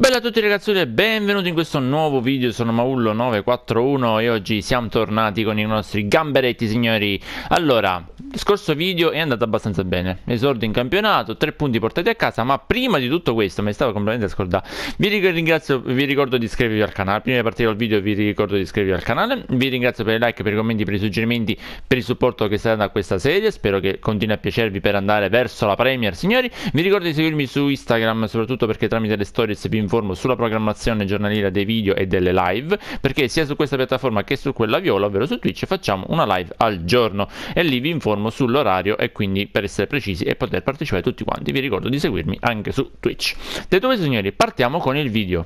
Bella a tutti ragazzi e benvenuti in questo nuovo video, sono Maullo941 e oggi siamo tornati con i nostri gamberetti signori Allora, il scorso video è andato abbastanza bene, esordio in campionato, tre punti portati a casa Ma prima di tutto questo, mi stavo completamente a scordare Vi ringrazio, vi ricordo di iscrivervi al canale, prima di partire dal video vi ricordo di iscrivervi al canale Vi ringrazio per i like, per i commenti, per i suggerimenti, per il supporto che state dando a questa serie Spero che continui a piacervi per andare verso la Premier signori Vi ricordo di seguirmi su Instagram, soprattutto perché tramite le stories vi informo sulla programmazione giornaliera dei video e delle live, perché sia su questa piattaforma che su quella viola, ovvero su Twitch, facciamo una live al giorno e lì vi informo sull'orario e quindi per essere precisi e poter partecipare tutti quanti, vi ricordo di seguirmi anche su Twitch. Detto questo signori, partiamo con il video.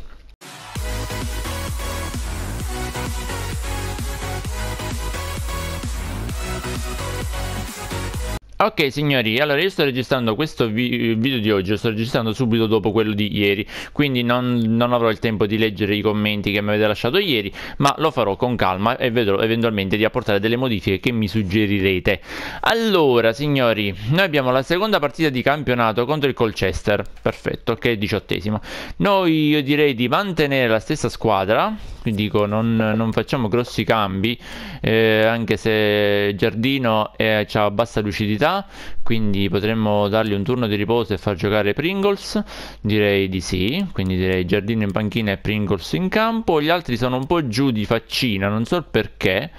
Ok signori, allora io sto registrando questo vi video di oggi, lo sto registrando subito dopo quello di ieri, quindi non, non, avrò il tempo di leggere i commenti che mi avete lasciato ieri, ma lo farò con calma e vedrò eventualmente di apportare delle modifiche che mi suggerirete. Allora signori, noi abbiamo la seconda partita di campionato contro il Colchester, perfetto, che è diciottesima. Noi io direi di mantenere la stessa squadra, dico non, non, facciamo grossi cambi, eh, anche se Giardino eh, ha bassa lucidità possibilità, quindi potremmo dargli un turno di riposo e far giocare Pringles, direi di sì, quindi direi Giardino in panchina e Pringles in campo, gli altri sono un po' giù di faccina, non so il perché,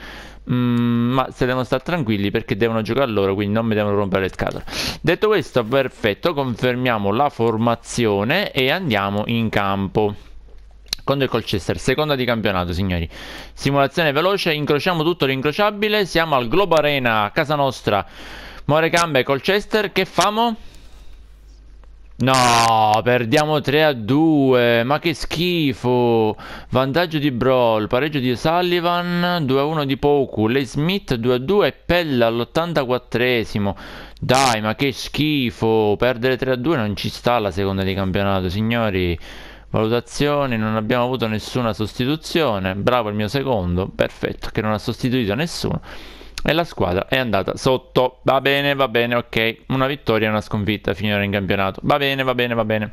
Mm, ma se devono stare tranquilli perché devono giocare loro, quindi non mi devono rompere le scatole. Detto questo, perfetto, confermiamo la formazione e andiamo in campo. Contro il Colchester, seconda di campionato, signori. Simulazione veloce, incrociamo tutto l'incrociabile, siamo al Globo Arena, casa nostra. More gambe Colchester, che famo? No, perdiamo 3 a 2, ma che schifo. Vantaggio di Brawl, pareggio di Sullivan, 2 a 1 di Poku, Lei Smith 2 a 2 e Pella all'84esimo. Dai, ma che schifo. Perdere 3 a 2 non ci sta alla seconda di campionato, signori. Valutazioni, non abbiamo avuto nessuna sostituzione. Bravo il mio secondo, perfetto, che non ha sostituito nessuno e la squadra è andata sotto. Va bene, va bene, ok. Una vittoria e una sconfitta finora in campionato. Va bene, va bene, va bene.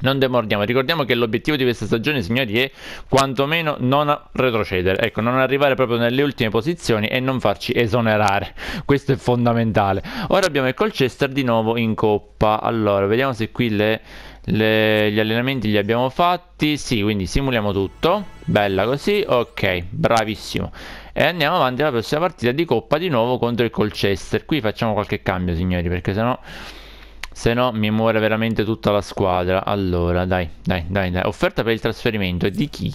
Non demordiamo, ricordiamo che l'obiettivo di questa stagione, signori, è quantomeno non retrocedere, ecco, non arrivare proprio nelle ultime posizioni e non farci esonerare. Questo è fondamentale. Ora abbiamo il Colchester di nuovo in coppa. Allora, vediamo se qui le le, gli allenamenti li abbiamo fatti, sì, quindi simuliamo tutto. Bella così, ok, bravissimo. E andiamo avanti alla prossima partita di Coppa di nuovo contro il Colchester. Qui facciamo qualche cambio, signori, perché sennò... Se no mi muore veramente tutta la squadra. Allora, dai, dai, dai, dai. Offerta per il trasferimento. Di chi?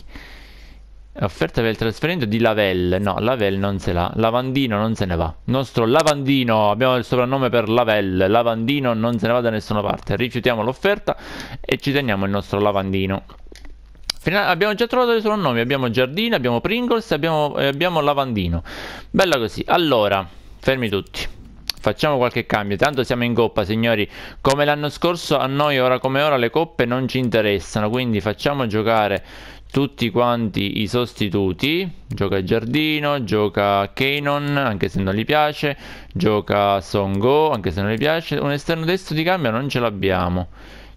Offerta per il trasferimento di Lavelle. No, Lavelle non se l'ha. Lavandino non se ne va. Nostro Lavandino, abbiamo il soprannome per Lavelle. Lavandino non se ne va da nessuna parte. Rifiutiamo l'offerta e ci teniamo il nostro Lavandino. Final abbiamo già trovato dei soprannomi. Abbiamo Giardino, abbiamo Pringles, abbiamo, eh, abbiamo Lavandino. Bella così. Allora, fermi tutti facciamo qualche cambio. Tanto siamo in coppa, signori. Come l'anno scorso, a noi ora come ora le coppe non ci interessano. Quindi facciamo giocare tutti quanti i sostituti, gioca Giardino, gioca Kanon anche se non gli piace, gioca Songo anche se non gli piace, un esterno destro di cambio non ce l'abbiamo.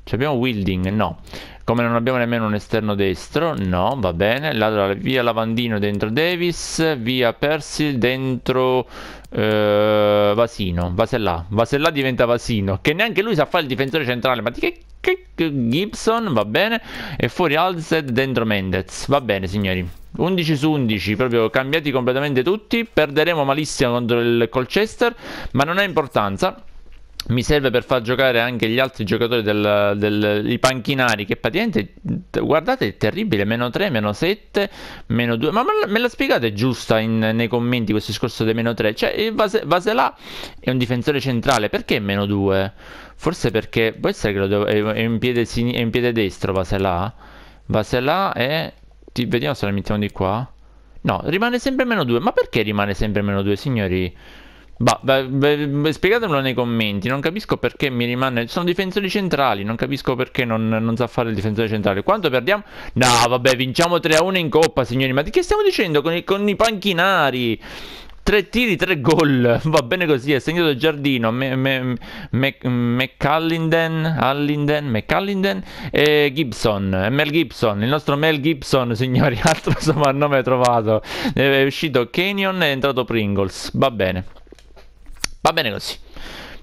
Ci abbiamo Wilding? No. Come non abbiamo nemmeno un esterno destro? No, va bene. Allora, via Lavandino dentro Davis, via Persil dentro eh, Vasino. Vasellà. Vasellà diventa Vasino, che neanche lui sa fare il difensore centrale. Ma di che Gibson, va bene. E fuori Alzed dentro Mendez. Va bene, signori. 11 su 11, proprio cambiati completamente tutti. Perderemo malissimo contro il Colchester, ma non ha importanza mi serve per far giocare anche gli altri giocatori del, del, dei panchinari che praticamente guardate è terribile meno 3 meno 7 meno 2 ma me la spiegate giusta in, nei commenti questo discorso dei meno 3 cioè Vase, Vaselà è un difensore centrale perché meno 2 forse perché può essere che lo devo, è, un piede, sin, piede destro Vaselà Vaselà è ti, vediamo se la mettiamo di qua no rimane sempre meno 2 ma perché rimane sempre meno 2 signori Bah, spiegatemelo nei commenti, non capisco perché mi rimane... Sono difensori centrali, non capisco perché non, non sa fare il difensore centrale. Quanto perdiamo? No, vabbè, vinciamo 3-1 in coppa, signori. Ma di che stiamo dicendo con i, con i panchinari? Tre tiri, tre gol. Va bene così, ha segnato Giardino, me, me, McCallinden, Hallinden, McCallinden e Gibson. Mel Gibson, il nostro Mel Gibson, signori, altro soprannome trovato. È uscito Canyon e è entrato Pringles. Va bene. Va bene così.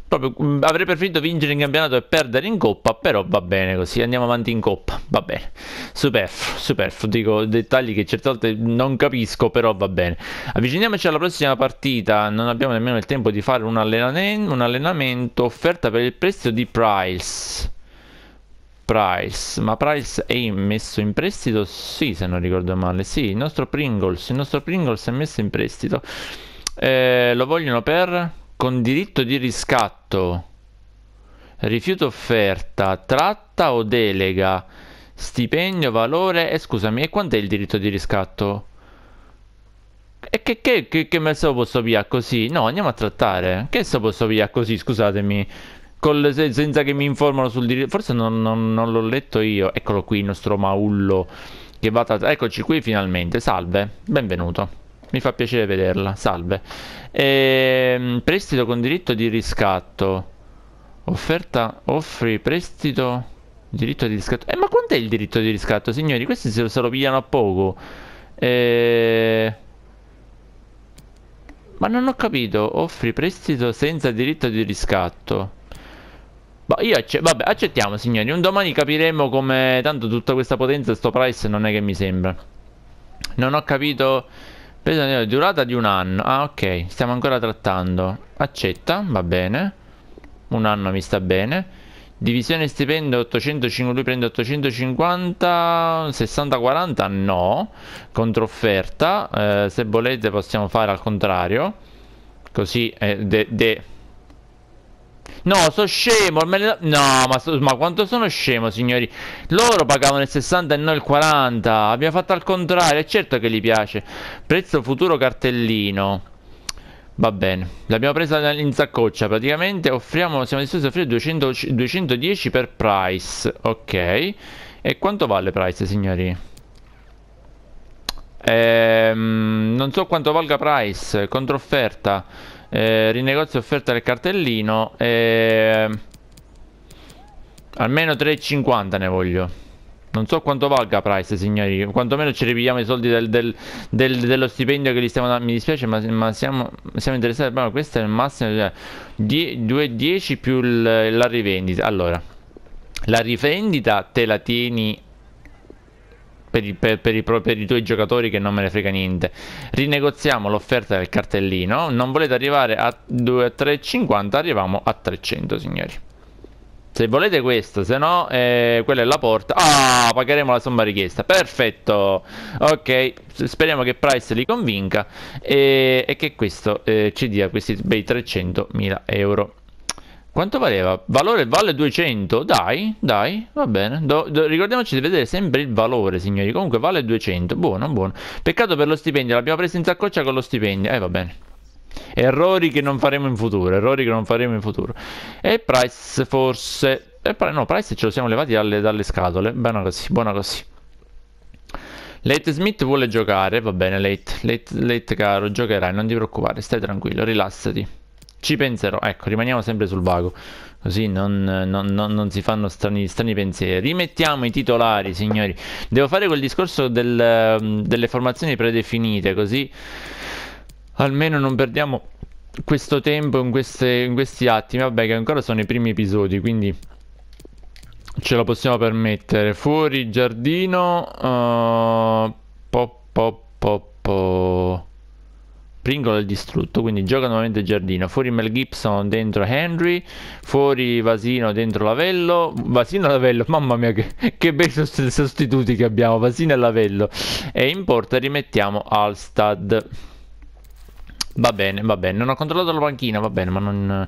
Proprio, mm, avrei preferito vincere in campionato e perdere in coppa, però va bene così, andiamo avanti in coppa, va bene. Superfluo, superfluo, dico dettagli che certe volte non capisco, però va bene. Avviciniamoci alla prossima partita, non abbiamo nemmeno il tempo di fare un, allenamento, un allenamento offerta per il prestito di Price. Price, ma Price è messo in prestito? Sì, se non ricordo male, sì, il nostro Pringles, il nostro Pringles è messo in prestito. Eh, lo vogliono per con diritto di riscatto, rifiuto offerta, tratta o delega, stipendio, valore e eh, scusami, e quant'è il diritto di riscatto? E che, che, che, che me lo posso via così? No, andiamo a trattare. Che se lo posso via così, scusatemi. Col, senza che mi informano sul diritto. Forse non, non, non l'ho letto io. Eccolo qui il nostro maullo. Che va a Eccoci qui finalmente. Salve, benvenuto mi fa piacere vederla, salve. Ehm, prestito con diritto di riscatto. Offerta, offri prestito, diritto di riscatto. Eh, ma quant'è il diritto di riscatto, signori? Questi se lo, se lo pigliano a poco. Ehm... Ma non ho capito, offri prestito senza diritto di riscatto. Ma boh, io acce vabbè, accettiamo signori, un domani capiremo come tanto tutta questa potenza e sto price non è che mi sembra. Non ho capito Presa durata di un anno. Ah, ok. Stiamo ancora trattando. Accetta, va bene. Un anno mi sta bene. Divisione stipendio 850, lui prende 850, 60-40 no, controfferta, eh, se volete possiamo fare al contrario, così eh, de, de No, sono scemo. No, ma, so, ma, quanto sono scemo, signori. Loro pagavano il 60 e noi il 40. Abbiamo fatto al contrario. È certo che gli piace. Prezzo futuro cartellino. Va bene. L'abbiamo presa in saccoccia. Praticamente offriamo, siamo disposti a offrire 200, 210 per price. Ok. E quanto vale price, signori? Ehm, non so quanto valga price. Controfferta eh, rinegozio offerta del cartellino eh, almeno 3,50 ne voglio non so quanto valga Price signori quantomeno ci ripigliamo i soldi del, del, del, dello stipendio che gli stiamo dando mi dispiace ma, ma siamo, siamo, interessati ma questo è il massimo 2,10 cioè, più la rivendita allora la rivendita te la tieni per i, per, per, i, per i, tuoi giocatori che non me ne frega niente. Rinegoziamo l'offerta del cartellino. Non volete arrivare a 2,350, arriviamo a 300, signori. Se volete questo, se no, eh, quella è la porta. Ah, pagheremo la somma richiesta. Perfetto. Ok, speriamo che Price li convinca e, e che questo eh, ci dia questi bei 300.000 euro. Quanto valeva? Valore vale 200? Dai, dai, va bene. Do, do, ricordiamoci di vedere sempre il valore, signori. Comunque vale 200. Buono, buono. Peccato per lo stipendio. L'abbiamo presa in saccoccia con lo stipendio. Eh, va bene. Errori che non faremo in futuro. Errori che non faremo in futuro. E price forse... E, no, price ce lo siamo levati dalle, dalle scatole. Buona così, buona così. Late Smith vuole giocare. Va bene, late. Late, late caro, giocherai. Non ti preoccupare. Stai tranquillo, rilassati. Ci penserò, ecco, rimaniamo sempre sul vago, così non, non, non, non si fanno strani, strani, pensieri. Rimettiamo i titolari, signori. Devo fare quel discorso del, delle formazioni predefinite, così almeno non perdiamo questo tempo in, queste, in questi attimi. Vabbè, che ancora sono i primi episodi, quindi ce lo possiamo permettere. Fuori giardino, uh, po, po, po, po. Pringle è distrutto, quindi gioca nuovamente Giardino. Fuori Mel Gibson, dentro Henry. Fuori Vasino, dentro Lavello. Vasino e Lavello, mamma mia, che, che bei sostituti che abbiamo. Vasino e Lavello. E in porta rimettiamo Alstad. Va bene, va bene. Non ho controllato la panchina, va bene, ma non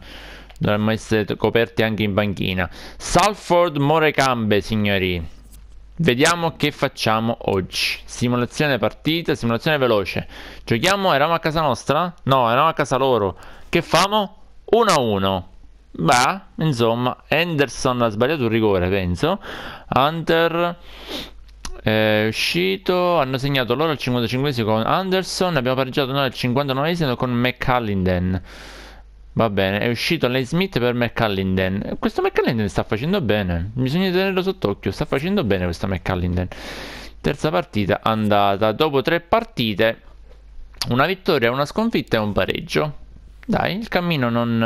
dovremmo essere coperti anche in panchina. Salford Morecambe, signori. Vediamo che facciamo oggi. Simulazione partita, simulazione veloce. Giochiamo, eravamo a casa nostra? No, eravamo a casa loro. Che famo? 1-1. Beh, insomma, Henderson ha sbagliato un rigore, penso. Hunter eh, è uscito, hanno segnato loro al 55 con Anderson, abbiamo pareggiato noi al 59 con McCallinden. Va bene, è uscito Lane Smith per McCallinden. Questo McCallinden sta facendo bene, bisogna tenerlo sott'occhio, sta facendo bene questo McCallinden. Terza partita andata, dopo tre partite, una vittoria, una sconfitta e un pareggio. Dai, il cammino non...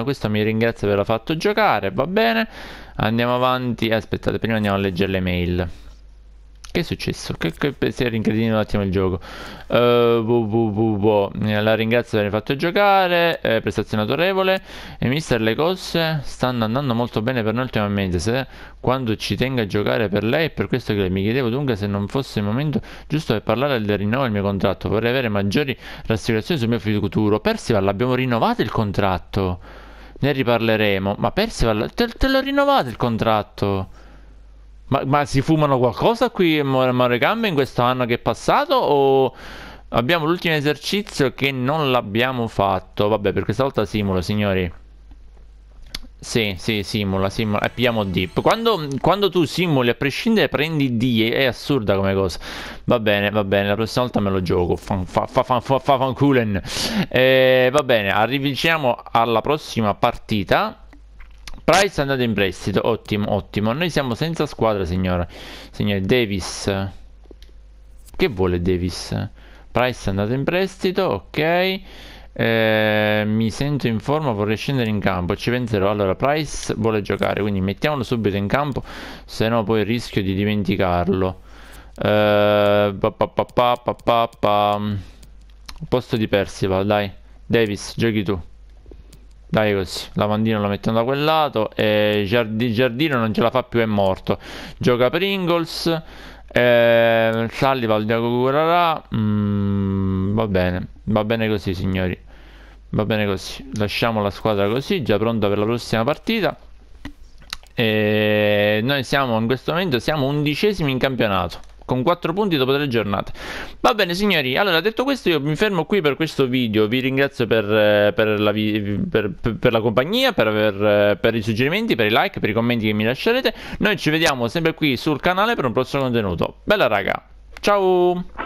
Eh, questo mi ringrazia per aver fatto giocare, va bene. Andiamo avanti, eh, aspettate, prima andiamo a leggere le mail. Che è successo? Che, che si è rincredito un attimo il gioco. Uh, bu, bu, bu, bu. La ringrazio di aver fatto giocare. Eh, prestazione autorevole. E mister, le cose stanno andando molto bene per noi ultimamente. Se quando ci tenga a giocare per lei, è per questo che mi chiedevo dunque se non fosse il momento giusto per parlare del rinnovo del mio contratto. Vorrei avere maggiori rassicurazioni sul mio futuro. Percival, abbiamo rinnovato il contratto. Ne riparleremo. Ma Percival, te, te l'ho rinnovato il contratto. Ma, ma si fumano qualcosa qui in a Moregamba in questo anno che è passato o... Abbiamo l'ultimo esercizio che non l'abbiamo fatto. Vabbè, per questa volta simulo, signori. Sì, sì, simula, simula. E pigliamo dip. Quando, quando, tu simuli, a prescindere, prendi D. È, assurda come cosa. Va bene, va bene. La prossima volta me lo gioco. Fan, fa, fa, fa, fa, fa, fa, culen. Eh, va bene, arriviamo alla prossima partita. Price è andato in prestito, ottimo, ottimo. Noi siamo senza squadra, signora. Signore Davis. Che vuole Davis? Price è andato in prestito, ok. Eh, mi sento in forma, vorrei scendere in campo. Ci penserò. Allora, Price vuole giocare, quindi mettiamolo subito in campo, se no poi rischio di dimenticarlo. Eh, pa, pa, pa, Posto di Percival, dai. Davis, giochi tu. Dai così, lavandino lo mettiamo da quel lato e Giardino, Giardino non ce la fa più, è morto. Gioca per Ingalls, eh, Sallival, Diago Curarà, mm, va bene, va bene così signori. Va bene così, lasciamo la squadra così, già pronta per la prossima partita. E noi siamo in questo momento siamo undicesimi in campionato con 4 punti dopo 3 giornate. Va bene, signori. Allora, detto questo, io mi fermo qui per questo video. Vi ringrazio per, eh, per, la, per, per la, compagnia, aver, eh, per, i suggerimenti, per i like, per i commenti che mi lascerete. Noi ci vediamo sempre qui sul canale per un prossimo contenuto. Bella, raga. Ciao.